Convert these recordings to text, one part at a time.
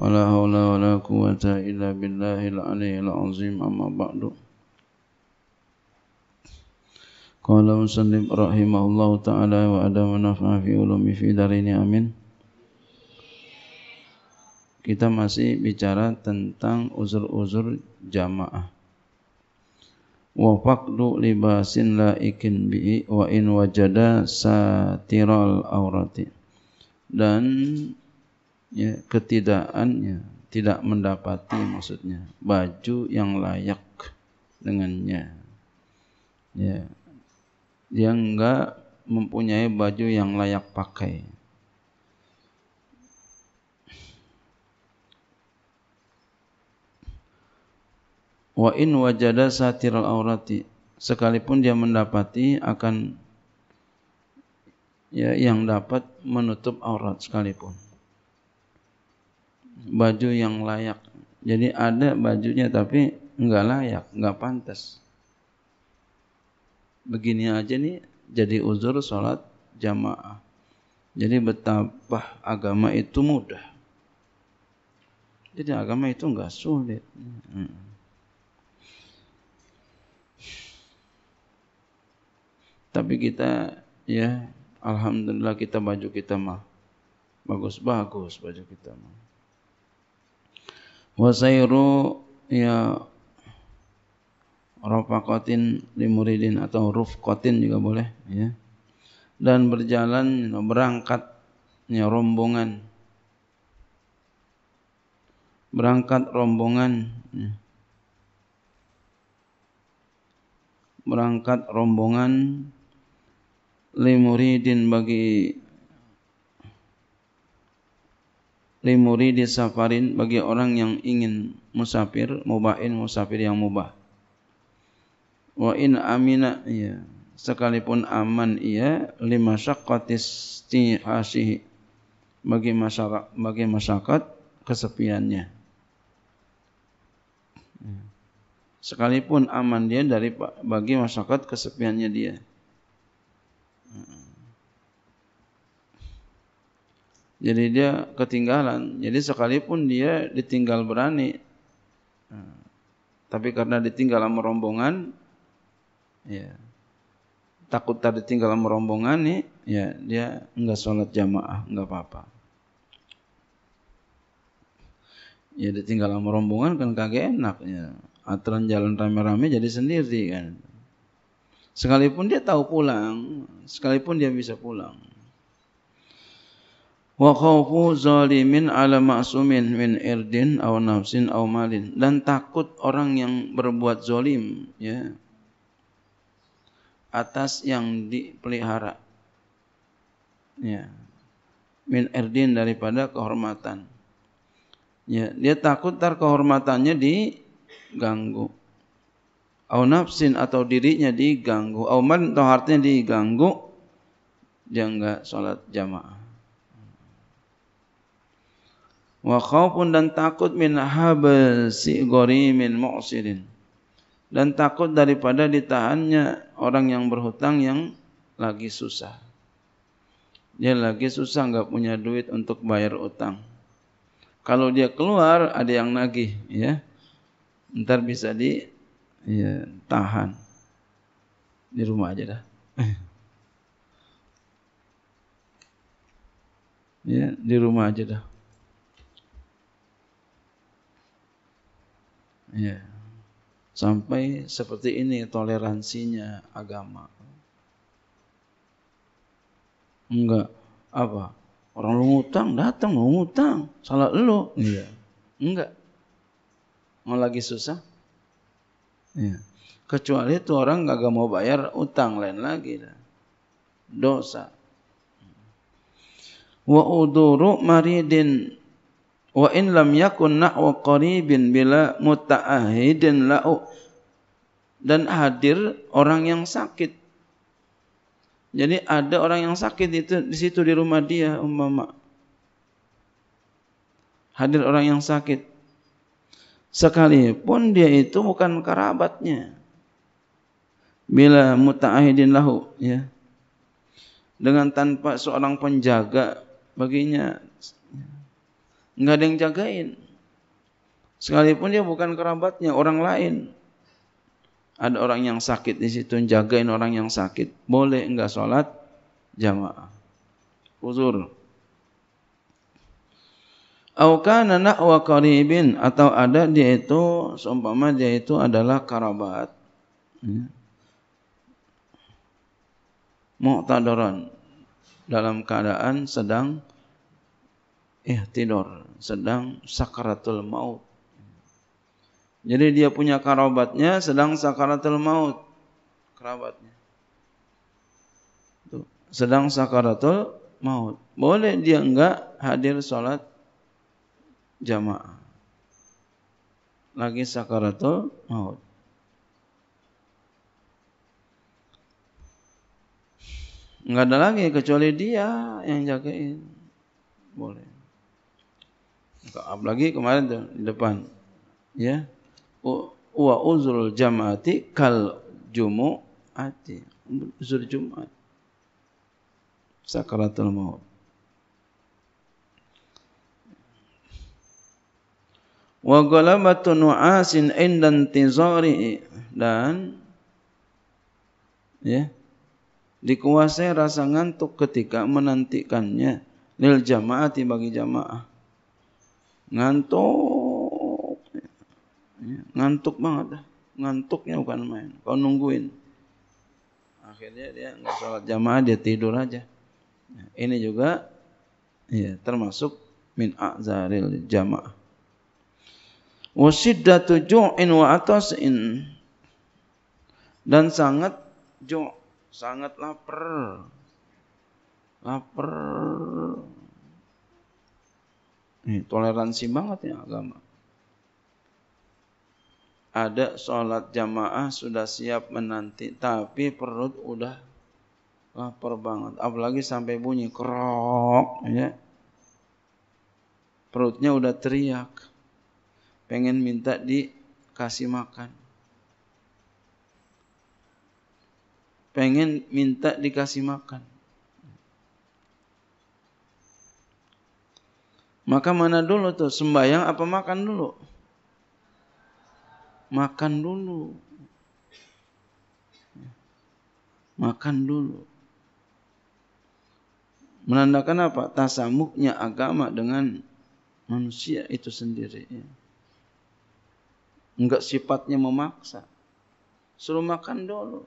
ولا حول ولا قوة إلا بالله العلي العظيم أما بعد قال مسلم رحمه الله تعالى وأدام نفع في علومه في دارين amin. Kita masih bicara tentang uzur-uzur jamaah. Wa faqdu libasin laikin bihi wa in wajada satiral aurati. Dan ya, ketidakannya tidak mendapati maksudnya baju yang layak dengannya ya dia enggak mempunyai baju yang layak pakai wa in wajada al aurati sekalipun dia mendapati akan ya yang dapat menutup aurat sekalipun baju yang layak. Jadi ada bajunya tapi nggak layak, nggak pantas. Begini aja nih jadi uzur sholat jamaah. Jadi betapa agama itu mudah. Jadi agama itu nggak sulit. Hmm. Tapi kita ya alhamdulillah kita baju kita mah bagus-bagus baju kita mah wasairu ya rafaqatin limuridin atau rufqatin juga boleh ya dan berjalan ya, berangkat ya rombongan berangkat rombongan ya. berangkat rombongan limuridin bagi limuri di safarin bagi orang yang ingin musafir mubahin musafir yang mubah wa in amina ya sekalipun aman ia lima syaqatis bagi masyarakat bagi masyarakat kesepiannya sekalipun aman dia dari bagi masyarakat kesepiannya dia hmm. Jadi dia ketinggalan. Jadi sekalipun dia ditinggal berani, eh, tapi karena ditinggal sama rombongan, ya takut tadi tinggal sama rombongan nih, ya dia nggak sholat jamaah, nggak apa-apa. Ya ditinggal sama rombongan kan kagak enak ya. Aturan jalan rame-rame jadi sendiri kan. Sekalipun dia tahu pulang, sekalipun dia bisa pulang wa khawfu zalimin ala ma'sumin min irdin aw nafsin aw malin dan takut orang yang berbuat zalim ya atas yang dipelihara ya min irdin daripada kehormatan ya dia takut tar kehormatannya diganggu au nafsin atau dirinya diganggu au malin atau hartanya diganggu dia enggak salat jamaah wa khaufun dan takut min habsi gharimin mu'sirin dan takut daripada ditahannya orang yang berhutang yang lagi susah dia lagi susah nggak punya duit untuk bayar utang kalau dia keluar ada yang nagih ya ntar bisa di ya, tahan di rumah aja dah ya di rumah aja dah Ya. Sampai seperti ini toleransinya agama. Enggak. Apa? Orang lu ngutang, datang lu ngutang. Salah lu. Iya. Enggak. Mau lagi susah? Iya. Kecuali itu orang gak mau bayar utang lain lagi dah. Dosa. Wa uduru maridin wa in lam yakun na'wa qaribin bila muta'ahidin la'u dan hadir orang yang sakit jadi ada orang yang sakit itu di situ di rumah dia umpama hadir orang yang sakit sekalipun dia itu bukan kerabatnya bila muta'ahidin lahu ya dengan tanpa seorang penjaga baginya nggak ada yang jagain. Sekalipun dia bukan kerabatnya, orang lain. Ada orang yang sakit di situ, jagain orang yang sakit. Boleh enggak sholat jamaah. Uzur. Au kana nahwa qaribin atau ada dia itu seumpama dia itu adalah karabat. Ya. Mu'tadaran dalam keadaan sedang Eh, tidur sedang sakaratul maut. Jadi dia punya kerabatnya sedang sakaratul maut. Kerabatnya. Tuh. Sedang sakaratul maut. Boleh dia enggak hadir sholat jamaah. Lagi sakaratul maut. Enggak ada lagi kecuali dia yang jagain. Boleh. lagi kemarin di depan. Ya. Wa uzrul jamaati kal jumu'ati. Uzur Jumat. Sakaratul maut. Wa galamatu nu'asin indan tizari dan ya dikuasai rasa ngantuk ketika menantikannya lil jamaati bagi jamaah Ngantuk. Ya, ngantuk banget. Ngantuknya bukan main. Kau nungguin. Akhirnya dia nggak sholat jamaah, dia tidur aja. Ya, ini juga ya, termasuk min a'zaril jamaah. Wasiddatu ju'in wa atasin. Dan sangat jo sangat lapar. Lapar ini hmm. toleransi banget ya agama. Ada sholat jamaah sudah siap menanti, tapi perut udah lapar banget. Apalagi sampai bunyi kerok, ya. Perutnya udah teriak. Pengen minta dikasih makan. Pengen minta dikasih makan. Maka mana dulu tuh sembahyang apa makan dulu? Makan dulu. Makan dulu. Menandakan apa? Tasamuknya agama dengan manusia itu sendiri. Ya. Enggak sifatnya memaksa. Suruh makan dulu.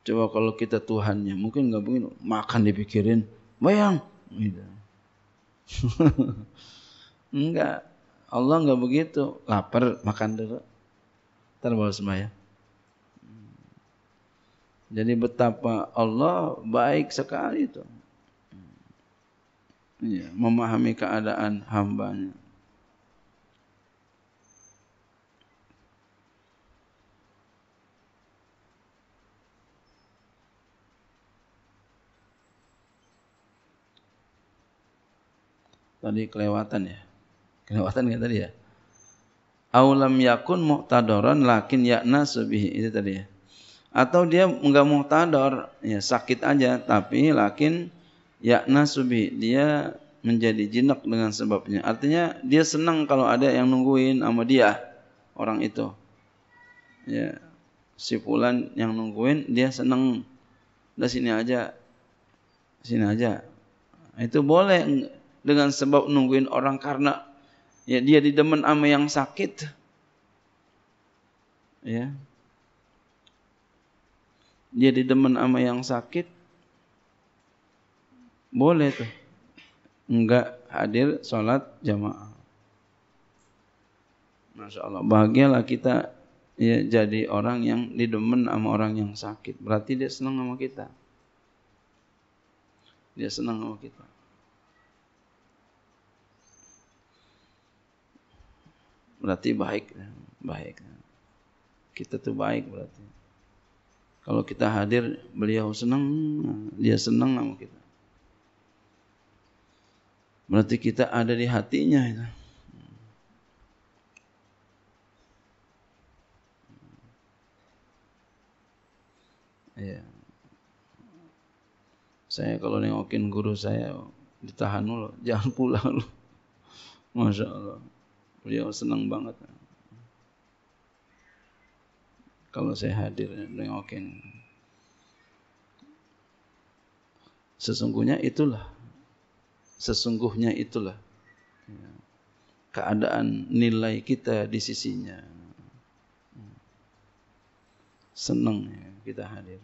Coba kalau kita Tuhannya, mungkin nggak mungkin makan dipikirin, bayang. Gitu. Enggak, Allah nggak begitu. Lapar makan dulu, bawa semaya. Jadi betapa Allah baik sekali itu. Ya, memahami keadaan hambanya. tadi kelewatan ya kelewatan ya tadi ya aulam yakun muhtadoron lakin yakna subih itu tadi ya atau dia enggak muhtador ya sakit aja tapi lakin yakna subih dia menjadi jinak dengan sebabnya artinya dia senang kalau ada yang nungguin sama dia orang itu ya si Pulan yang nungguin dia senang udah sini aja sini aja itu boleh dengan sebab nungguin orang karena ya dia didemen sama yang sakit. Ya. Dia didemen sama yang sakit. Boleh tuh. Enggak hadir sholat jamaah. Masya Allah. Bahagialah kita ya, jadi orang yang didemen sama orang yang sakit. Berarti dia senang sama kita. Dia senang sama kita. berarti baik baik kita tuh baik berarti kalau kita hadir beliau senang dia senang sama kita berarti kita ada di hatinya itu ya saya kalau nengokin guru saya ditahan dulu jangan pulang lu masya Allah Beliau senang banget. Kalau saya hadir nengokin. Sesungguhnya itulah. Sesungguhnya itulah. Ya. Keadaan nilai kita di sisinya. Senang ya kita hadir.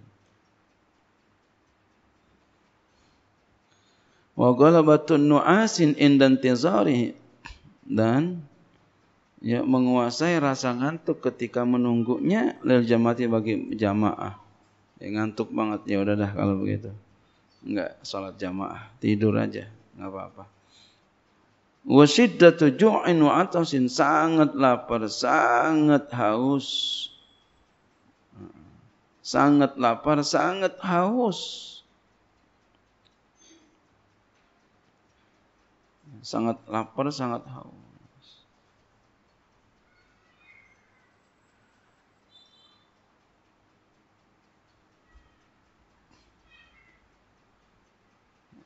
wa ghalabatun nu'asin indantizarihi dan ya menguasai rasa ngantuk ketika menunggunya lil jamati bagi jamaah ya, ngantuk banget ya udah dah kalau begitu nggak sholat jamaah tidur aja nggak apa-apa wasiddatu ju'in wa atasin sangat lapar sangat haus sangat lapar sangat haus sangat lapar sangat haus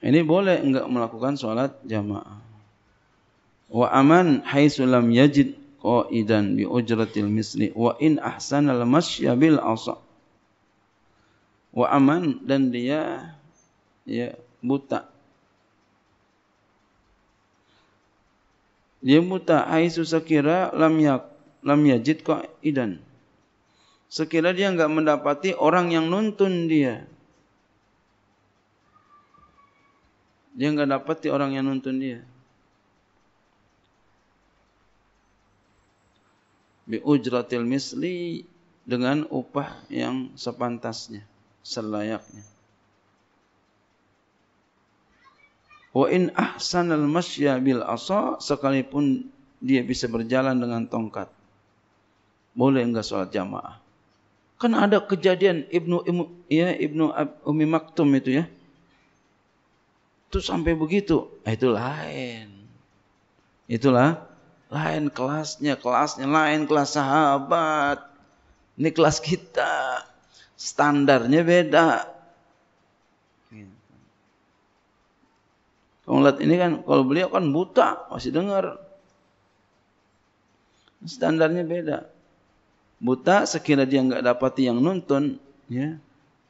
Ini boleh enggak melakukan sholat jamaah. Wa aman haitsu sulam yajid qaidan bi ujratil misli wa in ahsana al masya bil asa. Wa aman dan dia ya buta. Dia buta haitsu susakira lam yak lam yajid qaidan. Sekira dia enggak mendapati orang yang nuntun dia dia enggak dapat dapati orang yang nuntun dia. Bi ujratil misli dengan upah yang sepantasnya, selayaknya. Wa in ahsanal masya bil asa sekalipun dia bisa berjalan dengan tongkat. Boleh enggak salat jamaah? Kan ada kejadian Ibnu ya Ibnu Ummi Maktum itu ya. Terus sampai begitu ah, itu lain itulah lain kelasnya kelasnya lain kelas sahabat ini kelas kita standarnya beda kamu lihat ini kan kalau beliau kan buta masih dengar standarnya beda buta sekira dia nggak dapati yang nonton, ya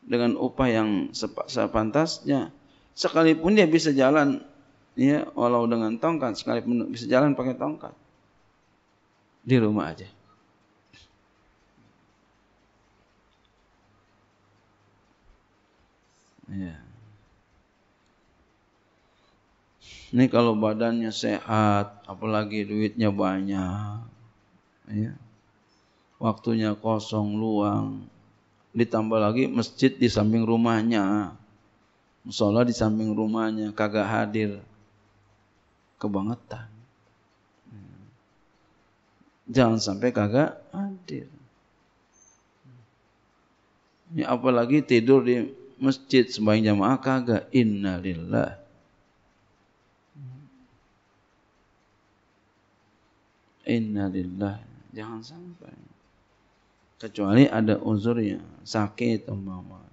dengan upah yang sepantasnya sekalipun dia bisa jalan ya walau dengan tongkat sekalipun bisa jalan pakai tongkat di rumah aja ya ini kalau badannya sehat apalagi duitnya banyak ya waktunya kosong luang ditambah lagi masjid di samping rumahnya musola di samping rumahnya kagak hadir kebangetan jangan sampai kagak hadir ini ya, apalagi tidur di masjid sembahyang jamaah kagak innalillah innalillah jangan sampai kecuali ada uzurnya sakit umpama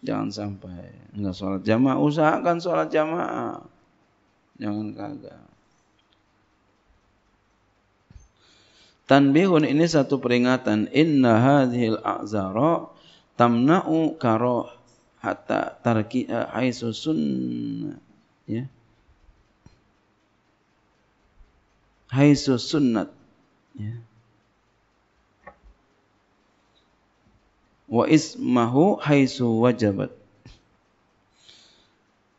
Jangan sampai enggak sholat jamaah, usahakan sholat jamaah. Jangan kagak. Tanbihun ini satu peringatan. Inna hadhil a'zara tamna'u karo hatta tarki haisu sunnah. Ya. Haisu sunnat. Ya. wa ismahu haitsu wajabat.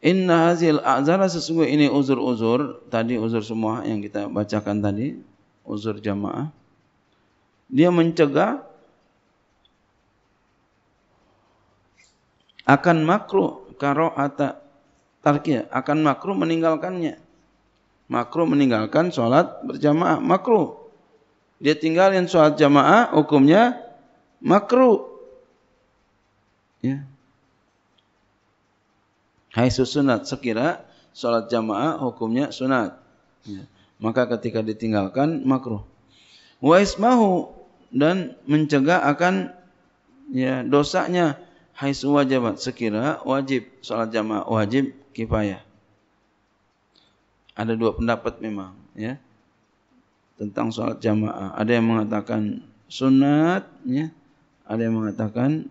Inna hazil a'zara sesungguh ini uzur-uzur, tadi uzur semua yang kita bacakan tadi, uzur jamaah. Dia mencegah akan makruh atau tarkiyah, akan makruh meninggalkannya. Makruh meninggalkan sholat berjamaah, makruh. Dia tinggalin sholat jamaah, hukumnya makruh. Ya. Hai sunat sekira salat jamaah hukumnya sunat. Ya. Maka ketika ditinggalkan makruh. Wa ismahu dan mencegah akan ya dosanya haitsu wajibat sekira wajib salat jamaah wajib kifayah. Ada dua pendapat memang ya tentang salat jamaah. Ada yang mengatakan sunat ya, ada yang mengatakan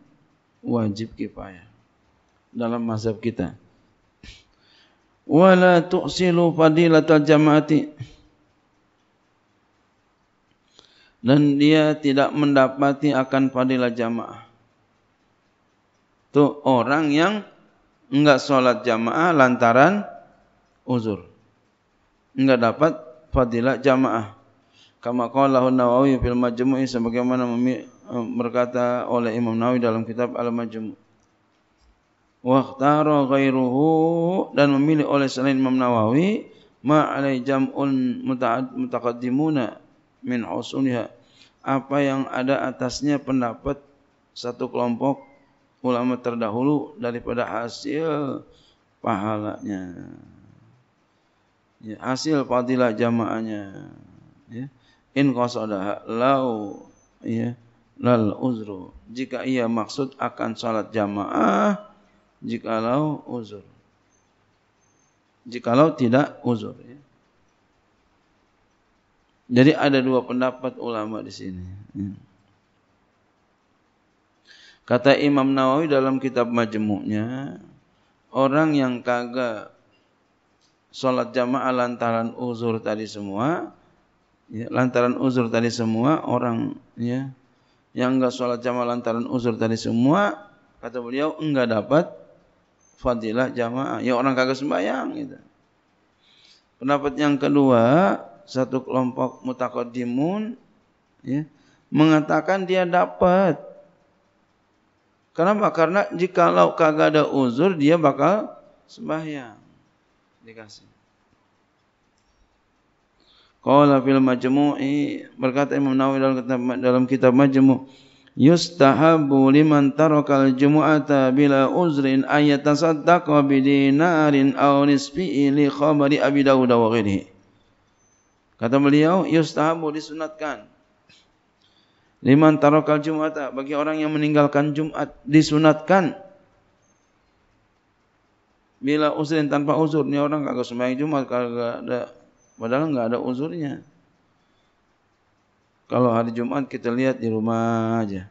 wajib kifayah dalam mazhab kita. Wala tu'silu fadilatul jamaati dan dia tidak mendapati akan fadilah jamaah. Itu orang yang enggak sholat jamaah lantaran uzur. Enggak dapat fadilah jamaah. Kama qala nawawi fil majmu'i sebagaimana berkata oleh Imam Nawawi dalam kitab Al-Majmu'. Wa ikhtara ghairuhu dan memilih oleh selain Imam Nawawi ma alai jam'un mutaqaddimuna min usuliha apa yang ada atasnya pendapat satu kelompok ulama terdahulu daripada hasil pahalanya ya, hasil fadilah jamaahnya ya. in qasadaha lau ya lal uzru jika ia maksud akan salat jamaah jikalau uzur jikalau tidak uzur ya. jadi ada dua pendapat ulama di sini ya. kata Imam Nawawi dalam kitab majemuknya orang yang kagak sholat jamaah lantaran uzur tadi semua ya, lantaran uzur tadi semua orang ya yang enggak sholat jamaah lantaran uzur tadi semua kata beliau enggak dapat fadilah jamaah ya orang kagak sembahyang gitu. Pendapat yang kedua satu kelompok mutakodimun ya, mengatakan dia dapat Kenapa? Karena jikalau kagak ada uzur dia bakal sembahyang. Dikasih. Qala fil majmu'i berkata Imam Nawawi dalam kitab dalam kitab majmu' yustahabu liman tarakal jumu'ata bila uzrin ayatasaddaqa bidinarin aw nisfi li khabari Abi Dawud wa ghairihi. Kata beliau yustahabu disunatkan liman tarakal jumu'ata bagi orang yang meninggalkan Jumat disunatkan bila uzrin tanpa uzur ni orang kagak sembahyang Jumat kagak ada Padahal nggak ada uzurnya. Kalau hari Jumat kita lihat di rumah aja.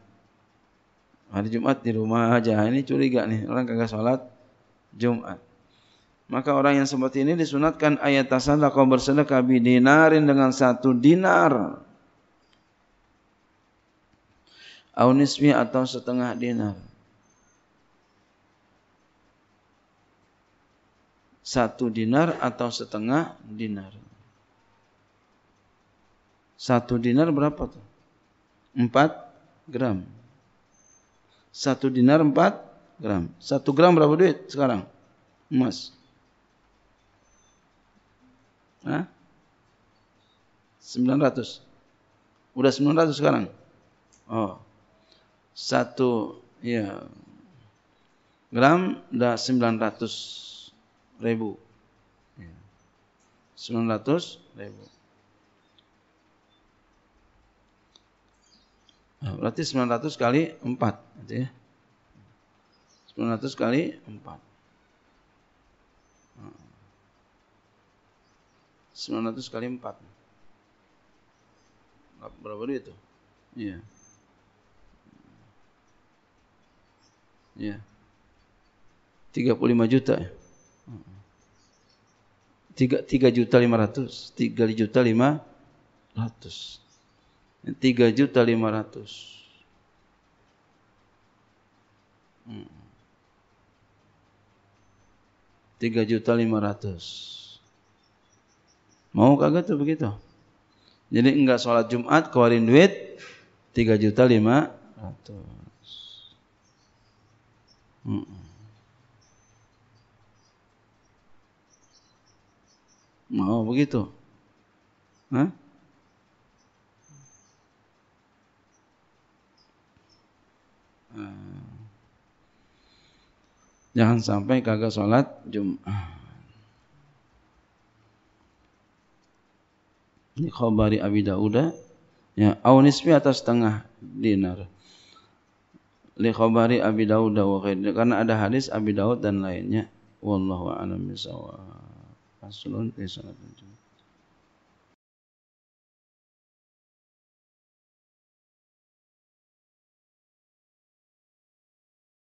Hari Jumat di rumah aja. Ah, ini curiga nih, orang kagak sholat Jumat. Maka orang yang seperti ini disunatkan ayat tasadaqah bersedekah bidinarin dengan satu dinar. Aunismi atau setengah dinar. Satu dinar atau setengah dinar. Satu dinar berapa tuh? Empat gram. Satu dinar empat gram. Satu gram berapa duit sekarang? Emas. Hah? 900. Udah 900 sekarang? Oh. Satu ya gram udah 900 ribu. 900 iya. ribu. Oh. Berarti 900 kali 4. ya. 900 kali 4. 900 kali 4. Berapa duit itu? Iya. Iya. 35 juta. 3 ya? 3 juta 500, 3 juta 500. 3 juta 500 3 hmm. juta 500 mau kagak tuh begitu jadi enggak sholat Jumat keluarin duit 3 juta 500 hmm. mau begitu Hah? Jangan sampai kagak sholat Jum'ah. Ini khobari Abi Dauda. Ya, au nisfi atas setengah dinar. Li khobari Abi Dauda Karena ada hadis Abi Daud dan lainnya. Wallahu a'lam bishawab. Faslun fi salatin